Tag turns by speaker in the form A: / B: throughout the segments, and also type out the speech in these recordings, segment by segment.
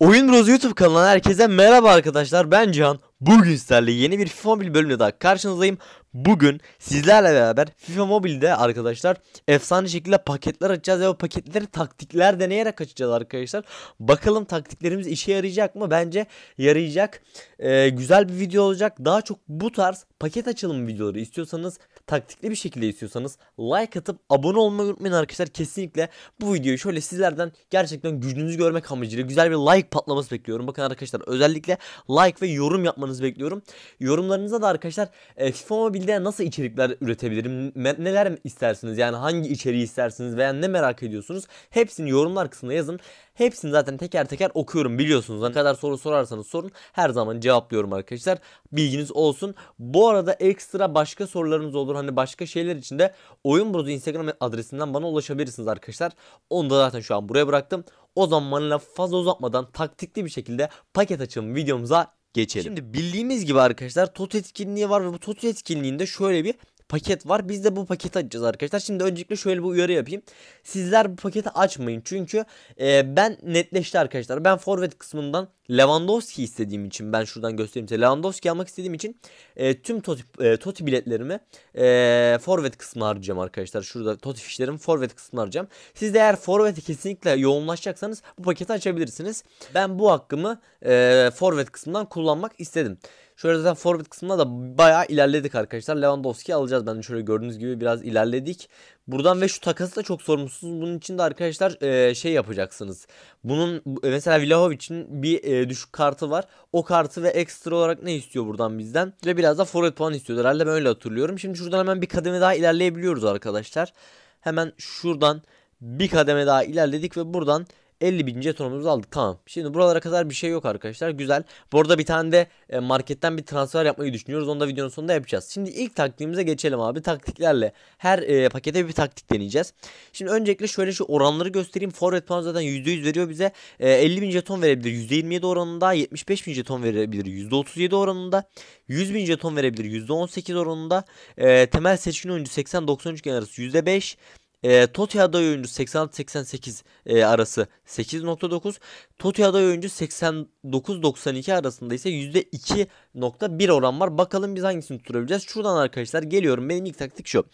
A: Oyun Bros YouTube kanalına herkese merhaba arkadaşlar ben Can Bugün sizlerle yeni bir FIFA Mobil bölümüne daha karşınızdayım bugün sizlerle beraber FIFA Mobile'de arkadaşlar efsane şekilde paketler açacağız ve o paketleri taktikler deneyerek açacağız arkadaşlar. Bakalım taktiklerimiz işe yarayacak mı? Bence yarayacak. Ee, güzel bir video olacak. Daha çok bu tarz paket açılım videoları istiyorsanız taktikli bir şekilde istiyorsanız like atıp abone olmayı unutmayın arkadaşlar. Kesinlikle bu videoyu şöyle sizlerden gerçekten gücünüzü görmek amacıyla güzel bir like patlaması bekliyorum. Bakın arkadaşlar özellikle like ve yorum yapmanızı bekliyorum. Yorumlarınıza da arkadaşlar e, FIFA Mobile mobilde nasıl içerikler üretebilirim? Neler istersiniz? Yani hangi içeriği istersiniz veya ne merak ediyorsunuz? Hepsini yorumlar kısmına yazın. Hepsini zaten teker teker okuyorum biliyorsunuz. Ne kadar soru sorarsanız sorun her zaman cevaplıyorum arkadaşlar. Bilginiz olsun. Bu arada ekstra başka sorularınız olur. Hani başka şeyler için de oyun brozu Instagram adresinden bana ulaşabilirsiniz arkadaşlar. Onu da zaten şu an buraya bıraktım. O zaman fazla uzatmadan taktikli bir şekilde paket açım videomuza geçelim. Şimdi bildiğimiz gibi arkadaşlar TOT etkinliği var ve bu TOT etkinliğinde şöyle bir paket var. Biz de bu paketi açacağız arkadaşlar. Şimdi öncelikle şöyle bir uyarı yapayım. Sizler bu paketi açmayın. Çünkü e, ben netleşti arkadaşlar. Ben forvet kısmından Lewandowski istediğim için ben şuradan göstereyim size. Lewandowski almak istediğim için e, tüm Toti, e, toti biletlerimi e, forvet kısmına harcayacağım arkadaşlar. Şurada Toti fişlerimi forvet kısmına harcayacağım. Siz de eğer forvete kesinlikle yoğunlaşacaksanız bu paketi açabilirsiniz. Ben bu hakkımı e, forvet kısmından kullanmak istedim. Şöyle zaten forvet kısmında da bayağı ilerledik arkadaşlar. Lewandowski'yi alacağız. Ben şöyle gördüğünüz gibi biraz ilerledik. Buradan ve şu takası da çok sorumsuz. Bunun için de arkadaşlar e, şey yapacaksınız. Bunun e, mesela Vlahovic'in bir e, düşük kartı var. O kartı ve ekstra olarak ne istiyor buradan bizden? Ve biraz da forvet puan istiyor. Herhalde ben öyle hatırlıyorum. Şimdi şuradan hemen bir kademe daha ilerleyebiliyoruz arkadaşlar. Hemen şuradan bir kademe daha ilerledik ve buradan 50 bin jetonumuzu aldık tamam. Şimdi buralara kadar bir şey yok arkadaşlar güzel. Bu arada bir tane de e, marketten bir transfer yapmayı düşünüyoruz. Onu da videonun sonunda yapacağız. Şimdi ilk taktiğimize geçelim abi. Taktiklerle her e, pakete bir taktik deneyeceğiz. Şimdi öncelikle şöyle şu oranları göstereyim. Forward puan zaten %100 veriyor bize. E, 50 bin jeton verebilir %27 oranında. 75 bin jeton verebilir %37 oranında. 100 bin jeton verebilir %18 oranında. E, temel seçkin oyuncu 80-93 gen arası %5. E, Totti aday oyuncu 86-88 e, arası 8.9. Totti aday oyuncu 89-92 arasında ise %2.1 oran var. Bakalım biz hangisini tutturabileceğiz. Şuradan arkadaşlar geliyorum. Benim ilk taktik şu.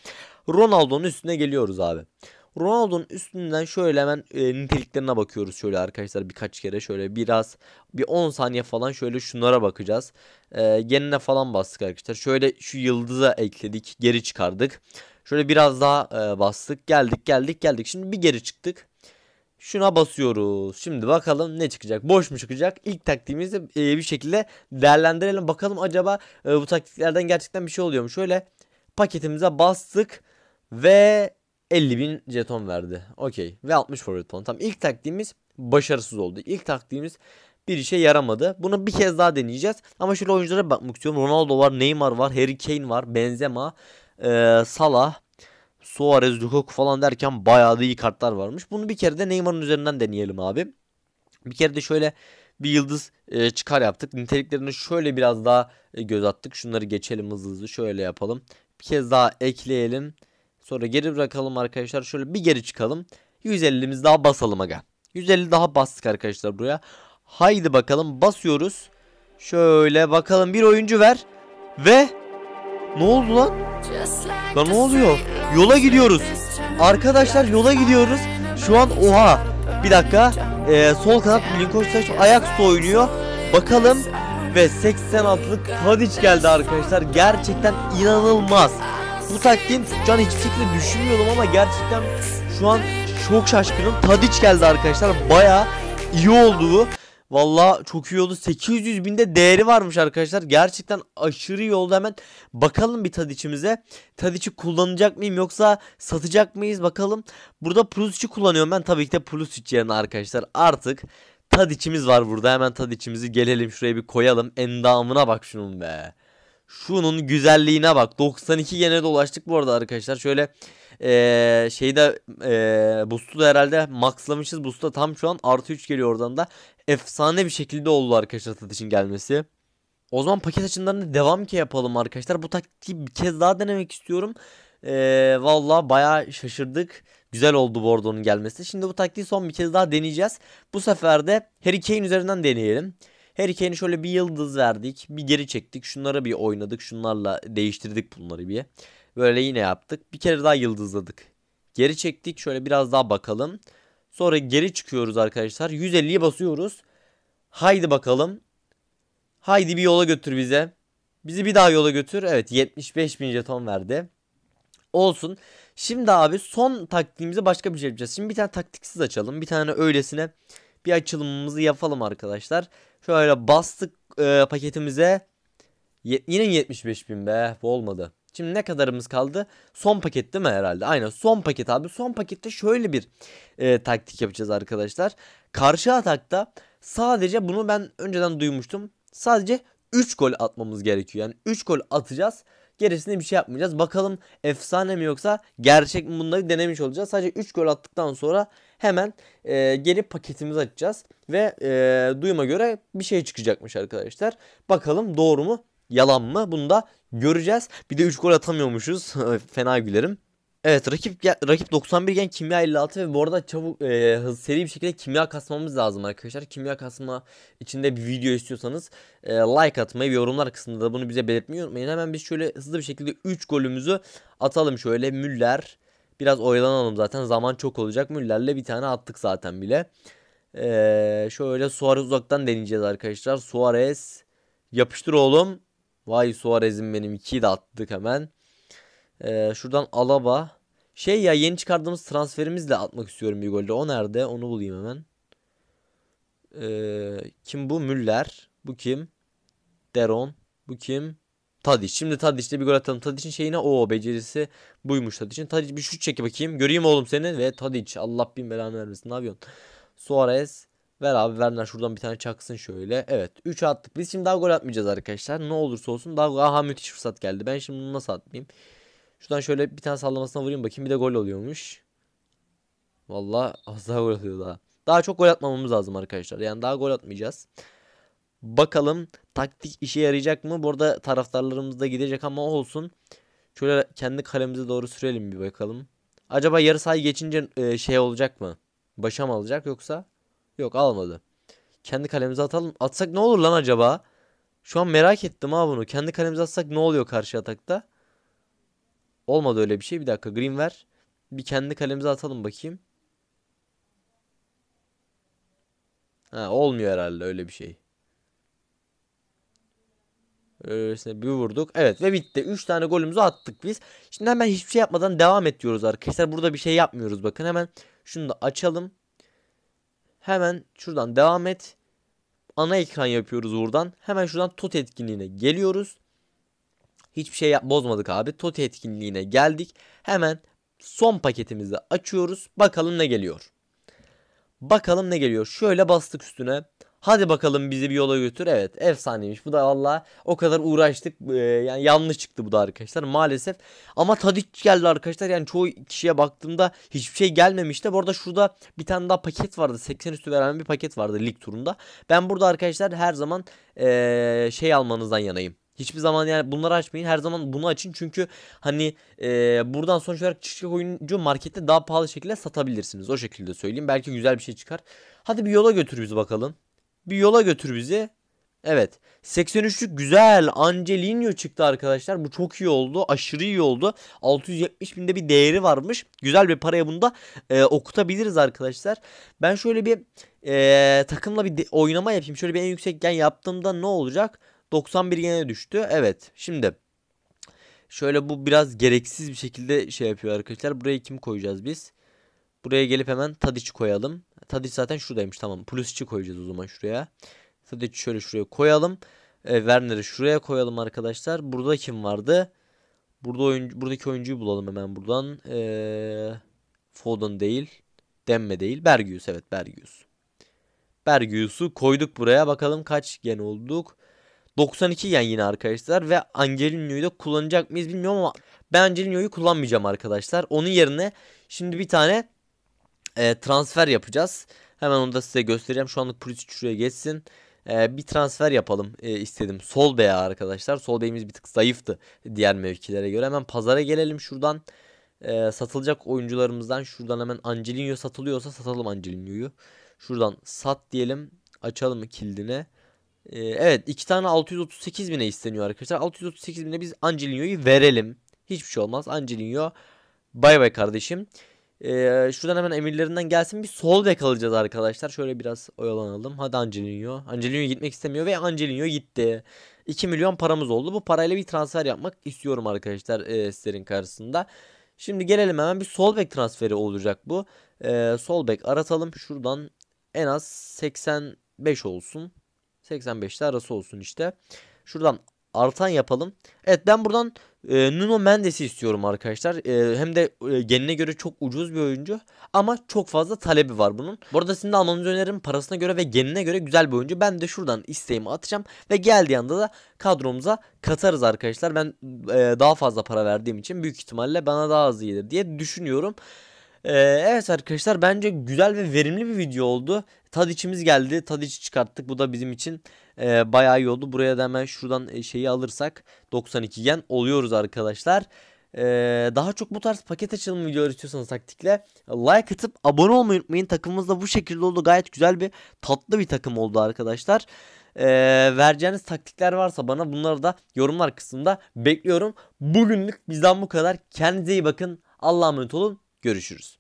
A: Ronaldo'nun üstüne geliyoruz abi. Ronaldo'nun üstünden şöyle hemen e, niteliklerine bakıyoruz şöyle arkadaşlar birkaç kere şöyle biraz bir 10 saniye falan şöyle şunlara bakacağız. E, genine falan bastık arkadaşlar. Şöyle şu yıldıza ekledik geri çıkardık. Şöyle biraz daha e, bastık. Geldik geldik geldik. Şimdi bir geri çıktık. Şuna basıyoruz. Şimdi bakalım ne çıkacak. Boş mu çıkacak? İlk taktiğimizi e, bir şekilde değerlendirelim. Bakalım acaba e, bu taktiklerden gerçekten bir şey oluyor mu? Şöyle paketimize bastık ve 50.000 jeton verdi. Okey. Ve 60 forward puan. Tamam. İlk taktiğimiz başarısız oldu. İlk taktiğimiz bir işe yaramadı. Bunu bir kez daha deneyeceğiz. Ama şöyle oyunculara bakmak istiyorum. Ronaldo var, Neymar var, Harry Kane var, Benzema e, Salah, Suarez, Lukaku falan derken bayağı da iyi kartlar varmış. Bunu bir kere de Neymar'ın üzerinden deneyelim abi. Bir kere de şöyle bir yıldız e, çıkar yaptık. Niteliklerini şöyle biraz daha e, göz attık. Şunları geçelim hızlı hızlı şöyle yapalım. Bir kez daha ekleyelim. Sonra geri bırakalım arkadaşlar. Şöyle bir geri çıkalım. 150'miz daha basalım aga. 150 daha bastık arkadaşlar buraya. Haydi bakalım basıyoruz. Şöyle bakalım bir oyuncu ver. Ve ne oldu lan? Lan ne oluyor? Yola gidiyoruz. Arkadaşlar yola gidiyoruz. Şu an oha. Bir dakika. Ee, sol kanat Milinkovic Savic ayak oynuyor. Bakalım ve 86'lık Tadic geldi arkadaşlar. Gerçekten inanılmaz. Bu taktiğin can hiç fikri düşünmüyordum ama gerçekten şu an çok şaşkınım. Tadic geldi arkadaşlar. Baya iyi olduğu Valla çok iyi oldu. 800 binde değeri varmış arkadaşlar. Gerçekten aşırı iyi oldu. Hemen bakalım bir Tadiç'imize. Tadiç'i kullanacak mıyım yoksa satacak mıyız bakalım. Burada plus Pulusic'i kullanıyorum ben. Tabii ki de plus Pulisic yerine arkadaşlar. Artık Tadiç'imiz var burada. Hemen Tadiç'imizi gelelim şuraya bir koyalım. Endamına bak şunun be. Şunun güzelliğine bak. 92 gene dolaştık bu arada arkadaşlar. Şöyle ee, şeyde ee, boost'u da herhalde maxlamışız. Boost'u tam şu an artı 3 geliyor oradan da efsane bir şekilde oldu arkadaşlar satışın gelmesi. O zaman paket açımlarında devam ki yapalım arkadaşlar. Bu taktiği bir kez daha denemek istiyorum. Ee, Valla baya şaşırdık. Güzel oldu Bordo'nun gelmesi. Şimdi bu taktiği son bir kez daha deneyeceğiz. Bu sefer de Harry Kane üzerinden deneyelim. Harry Kane'e şöyle bir yıldız verdik. Bir geri çektik. Şunlara bir oynadık. Şunlarla değiştirdik bunları bir. Böyle yine yaptık. Bir kere daha yıldızladık. Geri çektik. Şöyle biraz daha bakalım. Sonra geri çıkıyoruz arkadaşlar. 150'yi basıyoruz. Haydi bakalım. Haydi bir yola götür bize. Bizi bir daha yola götür. Evet 75 bin jeton verdi. Olsun. Şimdi abi son taktiğimize başka bir şey yapacağız. Şimdi bir tane taktiksiz açalım. Bir tane öylesine bir açılımımızı yapalım arkadaşlar. Şöyle bastık e, paketimize. Ye yine 75 bin be. Bu olmadı. Şimdi ne kadarımız kaldı? Son paket değil mi herhalde? Aynen son paket abi. Son pakette şöyle bir e, taktik yapacağız arkadaşlar. Karşı atakta sadece bunu ben önceden duymuştum. Sadece 3 gol atmamız gerekiyor. Yani 3 gol atacağız. Gerisini bir şey yapmayacağız. Bakalım efsane mi yoksa gerçek mi bunları denemiş olacağız. Sadece 3 gol attıktan sonra hemen e, gelip paketimizi açacağız. Ve e, duyuma göre bir şey çıkacakmış arkadaşlar. Bakalım doğru mu Yalan mı? Bunu da göreceğiz. Bir de 3 gol atamıyormuşuz. Fena gülerim. Evet rakip rakip 91 iken kimya 56 ve bu arada çabuk e, hız, seri bir şekilde kimya kasmamız lazım arkadaşlar. Kimya kasma içinde bir video istiyorsanız e, like atmayı ve yorumlar kısmında da bunu bize belirtmeyi unutmayın. Hemen biz şöyle hızlı bir şekilde 3 golümüzü atalım şöyle Müller. Biraz oyalanalım zaten zaman çok olacak. Müller'le bir tane attık zaten bile. E, şöyle Suarez uzaktan deneyeceğiz arkadaşlar. Suarez yapıştır oğlum. Vay Suarez'im benim 2'yi de attık hemen. Ee, şuradan Alaba. Şey ya yeni çıkardığımız transferimizle atmak istiyorum bir golle O nerede? Onu bulayım hemen. Ee, kim bu? Müller. Bu kim? Deron. Bu kim? Tadiç. Şimdi Tadiç'te bir gol atalım. Tadiç'in şeyine o becerisi buymuş Tadiç'in. Tadiç bir şut çeki bakayım. Göreyim oğlum seni. Ve Tadiç. Allah bin belanı vermesin. Ne yapıyorsun? Suarez. Ver abi ver şuradan bir tane çaksın şöyle. Evet 3 attık. Biz şimdi daha gol atmayacağız arkadaşlar. Ne olursa olsun daha aha müthiş fırsat geldi. Ben şimdi bunu nasıl atmayayım? Şuradan şöyle bir tane sallamasına vurayım bakayım bir de gol oluyormuş. Vallahi az daha gol atıyor daha. Daha çok gol atmamamız lazım arkadaşlar. Yani daha gol atmayacağız. Bakalım taktik işe yarayacak mı? Burada taraftarlarımız da gidecek ama olsun. Şöyle kendi kalemize doğru sürelim bir bakalım. Acaba yarı sahayı geçince e, şey olacak mı? Başa mı alacak yoksa Yok almadı. Kendi kalemize atalım. Atsak ne olur lan acaba? Şu an merak ettim ha bunu. Kendi kalemize atsak ne oluyor karşı atakta? Olmadı öyle bir şey. Bir dakika green ver. Bir kendi kalemize atalım bakayım. Ha, olmuyor herhalde öyle bir şey. Öylesine bir vurduk. Evet ve bitti. 3 tane golümüzü attık biz. Şimdi hemen hiçbir şey yapmadan devam ediyoruz diyoruz arkadaşlar. Burada bir şey yapmıyoruz bakın. Hemen şunu da açalım. Hemen şuradan devam et. Ana ekran yapıyoruz buradan. Hemen şuradan tot etkinliğine geliyoruz. Hiçbir şey yap bozmadık abi. Tot etkinliğine geldik. Hemen son paketimizi açıyoruz. Bakalım ne geliyor. Bakalım ne geliyor. Şöyle bastık üstüne. Hadi bakalım bizi bir yola götür. Evet efsaneymiş. Bu da valla o kadar uğraştık. Ee, yani yanlış çıktı bu da arkadaşlar maalesef. Ama Tadic geldi arkadaşlar. Yani çoğu kişiye baktığımda hiçbir şey gelmemişti. Bu arada şurada bir tane daha paket vardı. 80 üstü veren bir paket vardı lig turunda. Ben burada arkadaşlar her zaman ee, şey almanızdan yanayım. Hiçbir zaman yani bunları açmayın. Her zaman bunu açın. Çünkü hani e, buradan sonuç olarak çıkacak oyuncu markette daha pahalı şekilde satabilirsiniz. O şekilde söyleyeyim. Belki güzel bir şey çıkar. Hadi bir yola götür bizi bakalım. Bir yola götür bizi. Evet. 83'lük güzel Angelino çıktı arkadaşlar. Bu çok iyi oldu. Aşırı iyi oldu. 670 binde bir değeri varmış. Güzel bir paraya bunu da e, okutabiliriz arkadaşlar. Ben şöyle bir e, takımla bir oynama yapayım. Şöyle bir en yüksekken yaptığımda ne olacak? 91 gene düştü. Evet. Şimdi şöyle bu biraz gereksiz bir şekilde şey yapıyor arkadaşlar. Buraya kim koyacağız biz? Buraya gelip hemen Tadiç koyalım. Tadic zaten şuradaymış tamam. Plusic'i koyacağız o zaman şuraya. Tadic'i şöyle şuraya koyalım. E, Werner'i şuraya koyalım arkadaşlar. Burada kim vardı? Burada oyuncu, buradaki oyuncuyu bulalım hemen buradan. E, Foden değil. Demme değil. Bergius evet Bergius. Bergius'u koyduk buraya. Bakalım kaç gen olduk. 92 gen yine arkadaşlar ve Angelino'yu da kullanacak mıyız bilmiyorum ama ben Angelino'yu kullanmayacağım arkadaşlar. Onun yerine şimdi bir tane e, transfer yapacağız. Hemen onu da size göstereceğim. Şu anlık Pulisic şuraya geçsin. E, bir transfer yapalım e, istedim. Sol beya arkadaşlar. Sol beyimiz bir tık zayıftı diğer mevkilere göre. Hemen pazara gelelim şuradan. E, satılacak oyuncularımızdan şuradan hemen Angelinho satılıyorsa satalım Angelinho'yu. Şuradan sat diyelim. Açalım kilidini. E, evet iki tane 638 bine isteniyor arkadaşlar. 638 bine biz Angelinho'yu verelim. Hiçbir şey olmaz. Angelinho bay bay kardeşim. Ee, şuradan hemen emirlerinden gelsin. Bir sol bek alacağız arkadaşlar. Şöyle biraz oyalanalım. Hadi Angelino. Angelino gitmek istemiyor ve Angelino gitti. 2 milyon paramız oldu. Bu parayla bir transfer yapmak istiyorum arkadaşlar e, sizlerin karşısında. Şimdi gelelim hemen bir sol bek transferi olacak bu. Ee, sol bek aratalım. Şuradan en az 85 olsun. 85'te arası olsun işte. Şuradan artan yapalım. Evet ben buradan e, Nuno Mendes'i istiyorum arkadaşlar. E, hem de e, genine göre çok ucuz bir oyuncu ama çok fazla talebi var bunun. Bu arada sizin de almanızı öneririm parasına göre ve genine göre güzel bir oyuncu. Ben de şuradan isteğimi atacağım ve geldiği anda da kadromuza katarız arkadaşlar. Ben e, daha fazla para verdiğim için büyük ihtimalle bana daha az gelir diye düşünüyorum. E, evet arkadaşlar bence güzel ve verimli bir video oldu. Tad içimiz geldi. Tadiç'i çıkarttık. Bu da bizim için e, bayağı iyi oldu. Buraya da hemen şuradan e, şeyi alırsak 92 yen oluyoruz arkadaşlar. Ee, daha çok bu tarz paket açılım videoları istiyorsanız taktikle like atıp abone olmayı unutmayın. Takımımız da bu şekilde oldu. Gayet güzel bir tatlı bir takım oldu arkadaşlar. Ee, vereceğiniz taktikler varsa bana bunları da yorumlar kısmında bekliyorum. Bugünlük bizden bu kadar. Kendinize iyi bakın. Allah'a emanet olun. Görüşürüz.